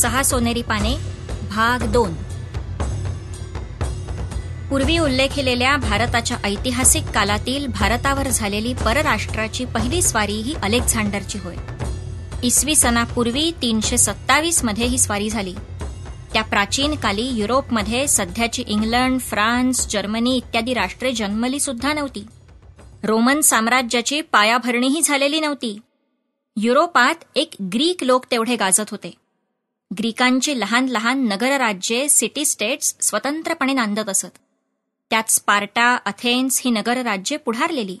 सहा सोनेरी पाने भाग दोन पूर्वी उल्लेखिलेल्या भारताच्या ऐतिहासिक कालातील भारतावर झालेली परराष्ट्राची पहिली स्वारी ही अलेक्झांडरची होय इसवी सनापूर्वी तीनशे सत्तावीस मध्ये ही स्वारी झाली त्या प्राचीन काली युरोपमध्ये सध्याची इंग्लंड फ्रान्स जर्मनी इत्यादी राष्ट्रे जन्मली सुद्धा नव्हती रोमन साम्राज्याची पायाभरणीही झालेली नव्हती युरोपात एक ग्रीक लोक तेवढे गाजत होते ग्रीकांची लहान लहान नगरराज्ये सिटी स्टेट्स स्वतंत्रपणे नांदत असत त्यात स्पार्टा अथेन्स ही नगरराज्ये पुढारलेली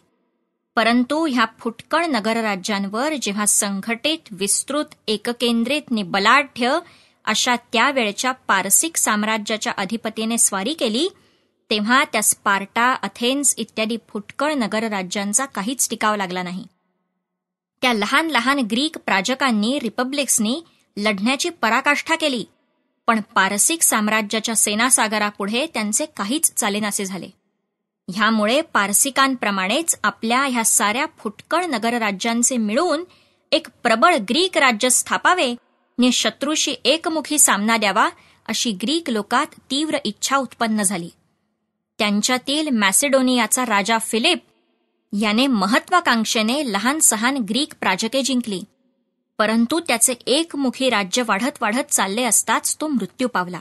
परंतु ह्या फुटकण नगरराज्यांवर जेव्हा संघटित विस्तृत एककेंद्रित बलाढ्य अशा त्यावेळच्या पारसिक साम्राज्याच्या अधिपतीने स्वारी केली तेव्हा त्या स्पार्टा अथेन्स इत्यादी फुटकळ नगरराज्यांचा काहीच टिकाव लागला नाही त्या लहान लहान ग्रीक प्राजकांनी रिपब्लिक्सनी लढण्याची पराकाष्ठा केली पण पारसिक साम्राज्याच्या सेनासागरापुढे त्यांचे काहीच चालेनासे झाले ह्यामुळे पारसिकांप्रमाणेच आपल्या ह्या साऱ्या फुटकळ नगरराज्यांचे मिळून एक प्रबळ ग्रीक राज्य स्थापावे ने शत्रूशी एकमुखी सामना द्यावा अशी ग्रीक लोकात तीव्र इच्छा उत्पन्न झाली त्यांच्यातील मॅसेडोनियाचा राजा फिलिप याने महत्वाकांक्षेने लहान सहान ग्रीक प्राजके जिंकली परंतु त्याचे एकमुखी राज्य वाढत वाढत चालले असताच तो मृत्यू पावला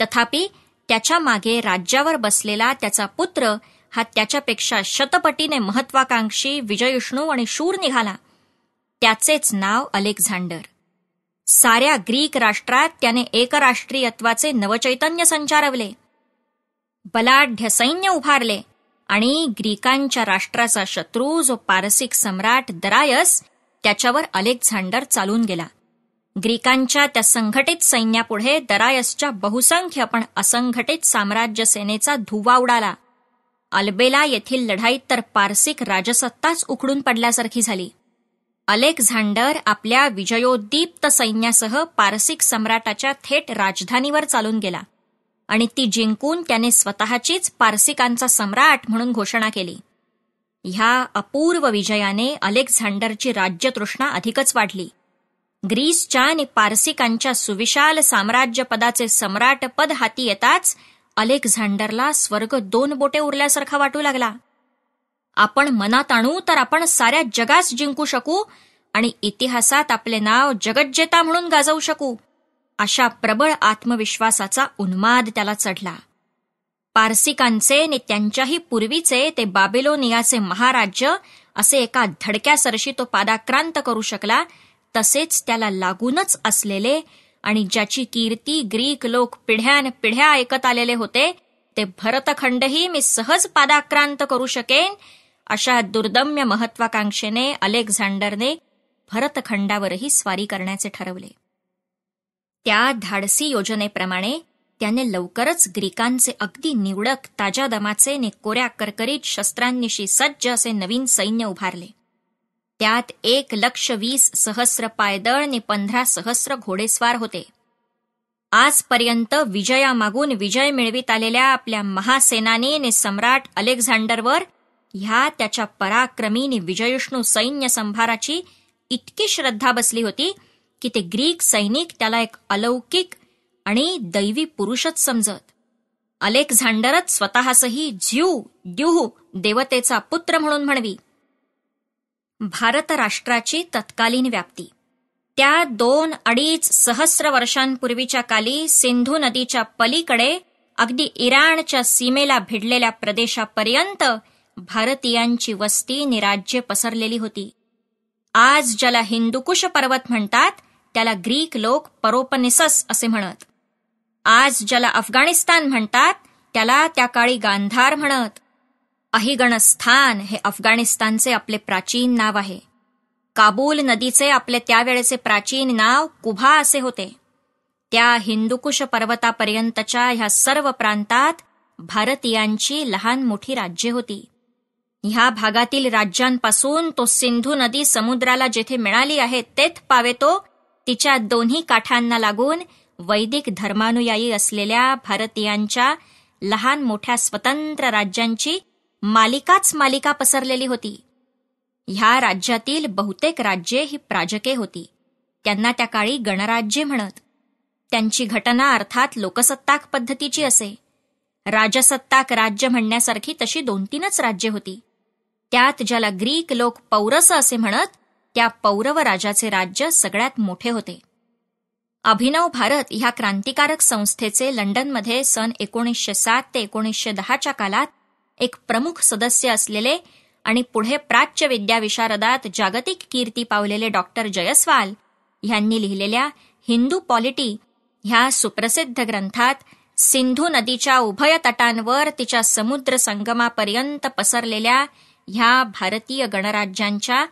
तथापि त्याच्या मागे राज्यावर बसलेला त्याचा पुत्र हा त्याच्यापेक्षा शतपटीने महत्वाकांक्षी विजयविष्णू आणि शूर निघाला त्याचेच नाव अलेक्झांडर साऱ्या ग्रीक राष्ट्रात त्याने एकराष्ट्रीयत्वाचे नवचैतन्य संचारवले बलाढ्य सैन्य उभारले आणि ग्रीकांच्या राष्ट्राचा शत्रू जो पारसिक सम्राट दरायस त्याच्यावर अलेक्झांडर चालून गेला ग्रीकांच्या त्या संघटित सैन्यापुढे दरायसच्या बहुसंख्य पण असंघटित साम्राज्य सेनेचा धुवा उडाला अल्बेला येथील लढाईत तर पारसिक राजसत्ताच उकडून पडल्यासारखी झाली अलेक्झांडर आपल्या विजयोद्दीप्त सैन्यासह पारसिक सम्राटाच्या थेट राजधानीवर चालून गेला आणि ती जिंकून त्याने स्वतःचीच पारसिकांचा सम्राट म्हणून घोषणा केली ह्या अपूर्व विजयाने अलेक्झांडरची राज्यतृष्णा अधिकच वाढली ग्रीसच्या आणि पारसिकांच्या सुविशाल साम्राज्यपदाचे सम्राटपद हाती येताच अलेक्झांडरला स्वर्ग दोन बोटे उरल्यासारखा वाटू लागला आपण मनात आणू तर आपण साऱ्या जगास जिंकू शकू आणि इतिहासात आपले नाव जगज्जेता म्हणून गाजवू शकू अशा प्रबळ आत्मविश्वासाचा उन्माद त्याला चढला पारसिकांचे आणि त्यांच्याही पूर्वीचे ते बाबेलोनियाचे महाराज्य असे एका धडक्या सरशी तो पादाक्रांत करू शकला तसेच त्याला लागूनच असलेले आणि ज्याची कीर्ती ग्रीक लोक पिढ्यान पिढ्या ऐकत आलेले होते ते भरतखंडही मी सहज पादाक्रांत करू शकेन अशा दुर्दम्य महत्वाकांक्षेने अलेक्झांडरने भरतखंडावरही स्वारी करण्याचे ठरवले त्या धाडसी योजनेप्रमाणे त्याने लवकरच ग्रीकांचे अगदी निवडक ताज्या दमाचे ने कोऱ्या करकरीत शस्त्रांनिशी सज्ज असे नवीन सैन्य उभारले त्यात एक लक्ष वीस सहस्र पायदळ ने पंधरा सहस्र घोडेस्वार होते आजपर्यंत विजयामागून विजय मिळवित आलेल्या आपल्या महासेनाने सम्राट अलेक्झांडरवर ह्या त्याच्या पराक्रमीने विजयिष्णू सैन्य संभाराची इतकी श्रद्धा बसली होती की ते ग्रीक सैनिक त्याला एक अलौकिक आणि दैवी पुरुषच समजत अलेक्झांडरच स्वतःसही झ्यू द्यूह देवतेचा पुत्र म्हणून म्हणवी भारत राष्ट्राची तत्कालीन व्याप्ती त्या दोन अडीच सहस्र वर्षांपूर्वीच्या काली सिंधू नदीच्या पलीकडे अगदी इराणच्या सीमेला भिडलेल्या प्रदेशापर्यंत भारतीयांची वस्ती निराज्य पसरलेली होती आज ज्याला हिंदुकुश पर्वत म्हणतात त्याला ग्रीक लोक परोपनिसस असे म्हणत आज ज्याला अफगाणिस्तान म्हणतात त्याला त्या काळी गांधार म्हणत अहिगणस्थान हे अफगाणिस्तानचे आपले प्राचीन नाव आहे काबूल नदीचे आपले त्यावेळेचे प्राचीन नाव कुभा असे होते त्या हिंदुकुश पर्वतापर्यंतच्या ह्या सर्व प्रांतात भारतीयांची लहान मोठी राज्ये होती ह्या भागातील राज्यांपासून तो सिंधू नदी समुद्राला जेथे मिळाली आहे तेथ पावेतो तिच्या दोन्ही काठांना लागून वैदिक धर्मानुयायी असलेल्या भारतीयांच्या लहान मोठ्या स्वतंत्र राज्यांची मालिकाच मालिका पसरलेली होती ह्या राज्यातील बहुतेक राज्ये ही प्राजके होती त्यांना त्या काळी गणराज्ये म्हणत त्यांची घटना अर्थात लोकसत्ताक पद्धतीची असे राजसत्ताक राज्य म्हणण्यासारखी तशी दोन तीनच राज्य होती त्यात ज्याला ग्रीक लोक पौरस असे म्हणत त्या पौरव राजाचे राज्य सगळ्यात मोठे होते अभिनव भारत ह्या क्रांतिकारक संस्थेचे लंडनमध्ये सन एकोणीसशे सात ते एकोणीसशे दहाच्या कालात एक प्रमुख सदस्य असलेले आणि पुढे प्राच्य विद्याविशारदात जागतिक कीर्ती पावलेले डॉक्टर जयस्वाल यांनी लिहिलेल्या हिंदू पॉलिटी ह्या सुप्रसिद्ध ग्रंथात सिंधू नदीच्या उभय तटांवर तिच्या समुद्र संगमापर्यंत पसरलेल्या ह्या भारतीय गणराज्यांच्या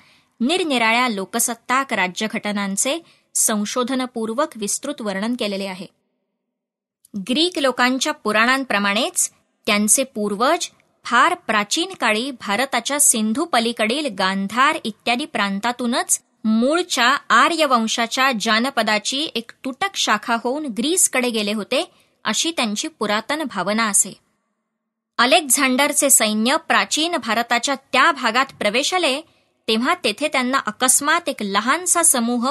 निरनिराळ्या लोकसत्ताक राज्यघटनांचे संशोधनपूर्वक विस्तृत वर्णन केलेले आहे ग्रीक लोकांच्या पुराणांप्रमाणेच त्यांचे पूर्वज फार प्राचीन काळी भारताच्या सिंधू पलीकडील गांधार इत्यादी प्रांतातूनच मूळच्या आर्यवंशाच्या जानपदाची एक तुटक शाखा होऊन ग्रीसकडे गेले होते अशी त्यांची पुरातन भावना असे अलेक्झांडरचे सैन्य प्राचीन भारताच्या त्या भागात प्रवेशले तेव्हा तेथे त्यांना अकस्मात एक लहानसा समूह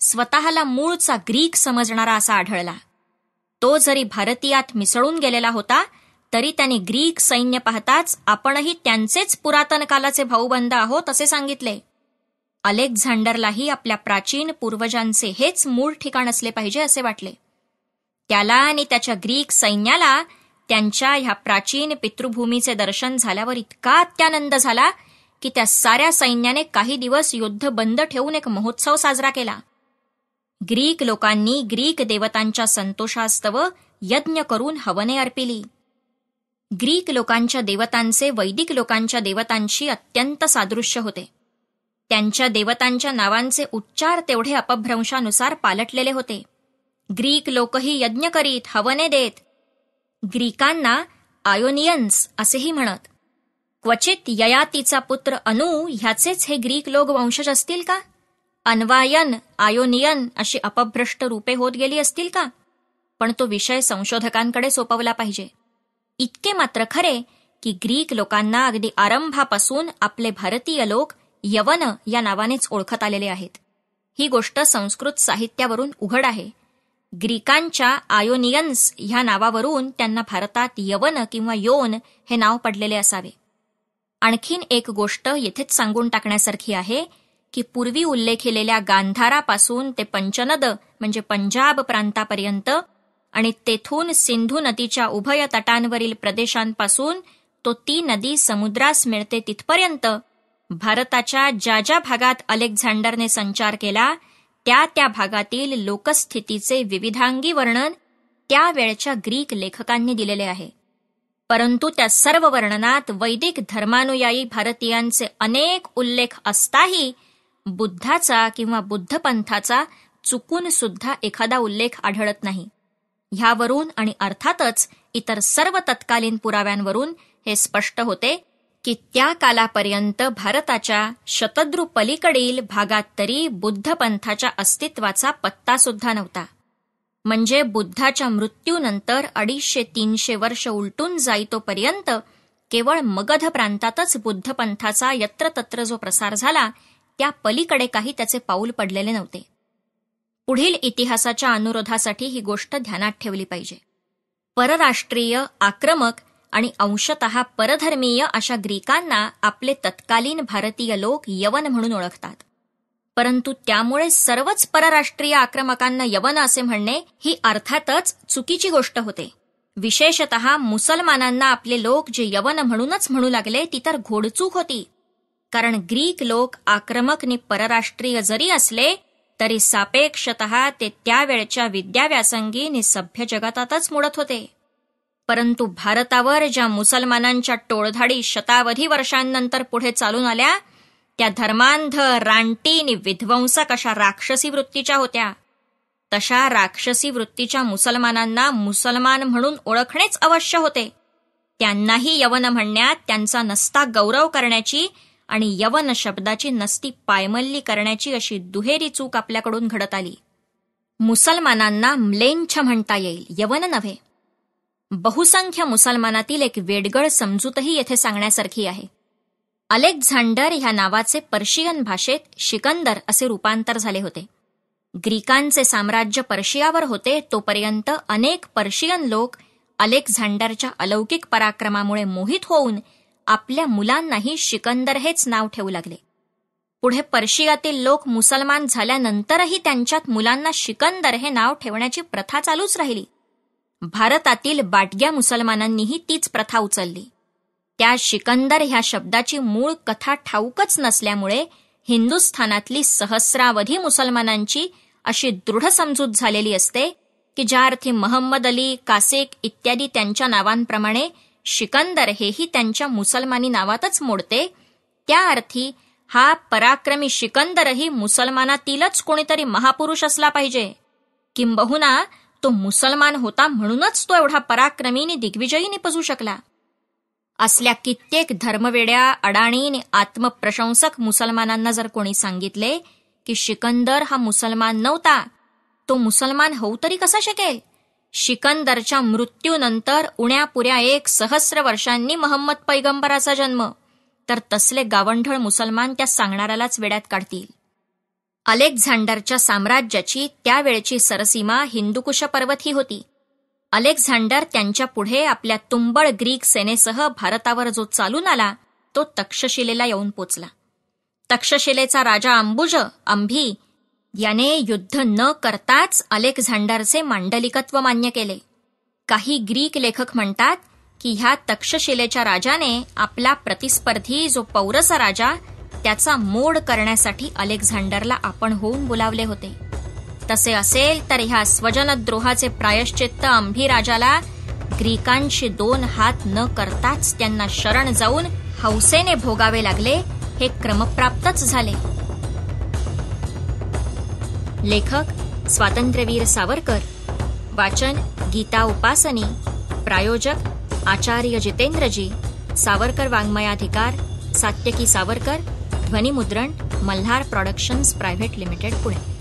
स्वतःला मूळचा ग्रीक समजणारा असा आढळला तो जरी भारतीयात मिसळून गेलेला होता तरी त्याने ग्रीक सैन्य पाहताच आपणही त्यांचेच पुरातन कालाचे भाऊबंद आहोत असे सांगितले अलेक्झांडरलाही आपल्या प्राचीन पूर्वजांचे हेच मूळ ठिकाण असले पाहिजे असे वाटले त्याला आणि त्याच्या ग्रीक सैन्याला त्यांच्या ह्या प्राचीन पितृभूमीचे दर्शन झाल्यावर इतका अत्यानंद झाला की त्या साऱ्या सैन्याने काही दिवस युद्ध बंद ठेवून एक महोत्सव साजरा केला ग्रीक लोकांनी ग्रीक देवतांच्या संतोषास्तव यज्ञ करून हवने अर्पिली ग्रीक लोकांच्या देवतांचे वैदिक लोकांच्या देवतांशी अत्यंत सादृश्य होते त्यांच्या देवतांच्या नावांचे उच्चार तेवढे अपभ्रंशानुसार पालटलेले होते ग्रीक लोकही यज्ञ करीत हवने देत ग्रीकांना आयोनियन्स असेही म्हणत क्वचित ययातीचा पुत्र अनु ह्याचेच हे ग्रीक लोक वंशज असतील का अन्वायन आयोनियन अशी अपभ्रष्ट रूपे होत गेली असतील का पण तो विषय संशोधकांकडे सोपवला पाहिजे इतके मात्र खरे की ग्रीक लोकांना अगदी आरंभापासून आपले भारतीय लोक यवन या नावानेच ओळखत आलेले आहेत ही गोष्ट संस्कृत साहित्यावरून उघड आहे ग्रीकांच्या आयोनियन्स ह्या नावावरून त्यांना भारतात यवन किंवा योन हे नाव पडलेले असावे आणखीन एक गोष्ट येथेच सांगून टाकण्यासारखी आहे की पूर्वी उल्लेखिलेल्या गांधारापासून ते पंचनद म्हणजे पंजाब प्रांतापर्यंत आणि तेथून सिंधू नदीच्या उभय तटांवरील प्रदेशांपासून तो ती नदी समुद्रास मिळते तिथपर्यंत भारताच्या ज्या ज्या भागात अलेक्झांडरने संचार केला त्या त्या भागातील लोकस्थितीचे विविधांगी वर्णन त्यावेळच्या ग्रीक लेखकांनी दिलेले आहे परंतु त्या सर्व वर्णनात वैदिक धर्मानुयायी भारतीयांचे अनेक उल्लेख असताही बुद्धाचा किंवा बुद्ध पंथाचा चुकून सुद्धा एखादा उल्लेख आढळत नाही ह्यावरून आणि अर्थातच इतर सर्व तत्कालीन पुराव्यांवरून हे स्पष्ट होते की त्या कालापर्यंत भारताच्या शतद्रुपलीकडील भागात तरी बुद्ध पंथाच्या अस्तित्वाचा पत्ता सुद्धा नव्हता म्हणजे बुद्धाच्या मृत्यूनंतर अडीचशे तीनशे वर्ष उलटून जाईतोपर्यंत केवळ मगध प्रांतातच बुद्ध पंथाचा यत्रतत्र जो प्रसार झाला त्या पलीकडे काही त्याचे पाऊल पडलेले नव्हते पुढील इतिहासाच्या अनुरोधासाठी ही गोष्ट ध्यानात ठेवली पाहिजे परराष्ट्रीय आक्रमक आणि अंशत परधर्मीय अशा ग्रीकांना आपले तत्कालीन भारतीय लोक यवन म्हणून ओळखतात परंतु त्यामुळे सर्वच परराष्ट्रीय आक्रमकांना यवन असे म्हणणे ही अर्थातच चुकीची गोष्ट होते विशेषत मुसलमानांना आपले लोक जे यवन म्हणूनच म्हणू लागले ती तर घोडचूक होती कारण ग्रीक लोक आक्रमक आणि परराष्ट्रीय जरी असले तरी सापेक्षत ते त्यावेळच्या विद्याव्यासंगी सभ्य जगतातच मोडत होते परंतु भारतावर ज्या मुसलमानांच्या टोळधाडी शतावधी वर्षांनंतर पुढे चालून आल्या त्या धर्मांध रानटी आणि विध्वंसक अशा राक्षसी वृत्तीच्या होत्या तशा राक्षसी वृत्तीच्या मुसलमानांना मुसलमान म्हणून ओळखणेच अवश्य होते त्यांनाही यवन म्हणण्यात त्यांचा नसता गौरव करण्याची आणि यवन शब्दाची नसती पायमल्ली करण्याची अशी दुहेरी चूक आपल्याकडून घडत आली मुसलमानांना म्लेंछ म्हणता येईल यवन नव्हे बहुसंख्य मुसलमानातील एक वेडगळ समजूतही येथे सांगण्यासारखी आहे अलेक्झांडर ह्या नावाचे पर्शियन भाषेत शिकंदर असे रूपांतर झाले होते ग्रीकांचे साम्राज्य पर्शियावर होते तोपर्यंत अनेक पर्शियन लोक अलेक्झांडरच्या अलौकिक पराक्रमामुळे मोहित होऊन आपल्या मुलांनाही शिकंदर हेच नाव ठेवू लागले पुढे पर्शियातील लोक मुसलमान झाल्यानंतरही त्यांच्यात मुलांना शिकंदर हे नाव ठेवण्याची प्रथा चालूच राहिली भारतातील बाटग्या मुसलमानांनीही तीच प्रथा उचलली त्या शिकंदर ह्या शब्दाची मूळ कथा ठाऊकच नसल्यामुळे हिंदुस्थानातली सहस्रावधी मुसलमानांची अशी दृढ समजूत झालेली असते की ज्या अर्थी महम्मद अली कासिक इत्यादी त्यांच्या नावांप्रमाणे शिकंदर हेही त्यांच्या मुसलमानी नावातच मोडते त्या अर्थी हा पराक्रमी शिकंदरही मुसलमानातीलच कोणीतरी महापुरुष असला पाहिजे किंबहुना तो मुसलमान होता म्हणूनच तो एवढा पराक्रमीने दिग्विजयी निपजू शकला असल्या कित्येक धर्मवेड्या अडाणीने आत्मप्रशंसक मुसलमानांना जर कोणी सांगितले की शिकंदर हा मुसलमान नव्हता तो मुसलमान होऊ तरी कसा शकेल शिकंदरच्या मृत्यूनंतर उण्यापुऱ्या एक सहस्र वर्षांनी महम्मद पैगंबराचा जन्म तर तसले गावंढळ मुसलमान त्या सांगणाऱ्यालाच वेड्यात काढतील अलेक्झांडरच्या साम्राज्याची त्यावेळची सरसीमा हिंदुकुश पर्वत ही होती अलेक्झांडर त्यांच्या पुढे आपल्या तुंबळ ग्रीक सेनेसह भारतावर जो चालून आला तो तक्षशिलेला येऊन पोचला तक्षशिलेचा राजा अंबुज अंभी याने युद्ध न करताच अलेक्झांडरचे मांडलिकत्व मान्य केले काही ग्रीक लेखक म्हणतात की ह्या तक्षशिलेच्या राजाने आपला प्रतिस्पर्धी जो पौरस राजा त्याचा मोड करण्यासाठी अलेक्झांडरला आपण होऊन बोलावले होते तसे असेल तर ह्या स्वजनद्रोहाचे प्रायश्चित्त अंभी राजाला ग्रीकांशी दोन हात न करताच त्यांना शरण जाऊन हौसेने भोगावे लागले हे क्रमप्राप्तच झाले लेखक स्वातंत्र्यवीर सावरकर वाचन गीता उपासनी प्रायोजक आचार्य जितेंद्रजी सावरकर वाङ्मयाधिकार सात्यकी सावरकर ध्वनिमुद्रण Malhar productions private limited Pune